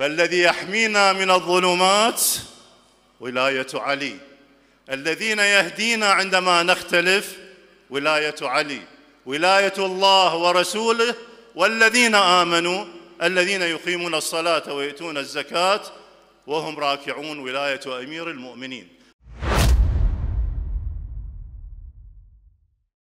فالذي يحمينا من الظلمات ولاية علي الذين يهدينا عندما نختلف ولاية علي ولاية الله ورسوله والذين آمنوا الذين يقيمون الصلاة ويؤتون الزكاة وهم راكعون ولاية أمير المؤمنين